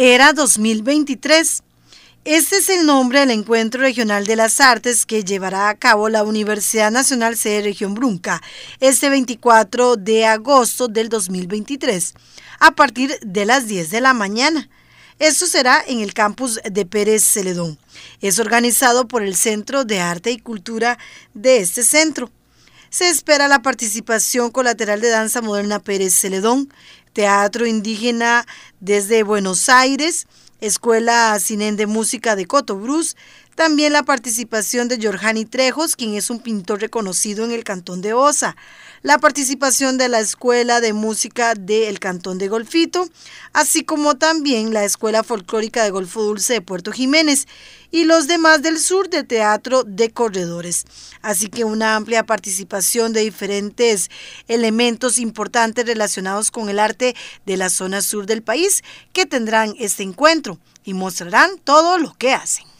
Era 2023. Este es el nombre del Encuentro Regional de las Artes que llevará a cabo la Universidad Nacional de Región Brunca este 24 de agosto del 2023 a partir de las 10 de la mañana. Esto será en el campus de Pérez Celedón. Es organizado por el Centro de Arte y Cultura de este centro. Se espera la participación colateral de Danza Moderna Pérez Celedón, teatro indígena desde Buenos Aires Escuela Cinen de Música de Cotobruz, también la participación de Jorjani Trejos, quien es un pintor reconocido en el Cantón de Osa, la participación de la Escuela de Música del Cantón de Golfito, así como también la Escuela Folclórica de Golfo Dulce de Puerto Jiménez y los demás del sur de Teatro de Corredores. Así que una amplia participación de diferentes elementos importantes relacionados con el arte de la zona sur del país que tendrán este encuentro y mostrarán todo lo que hacen.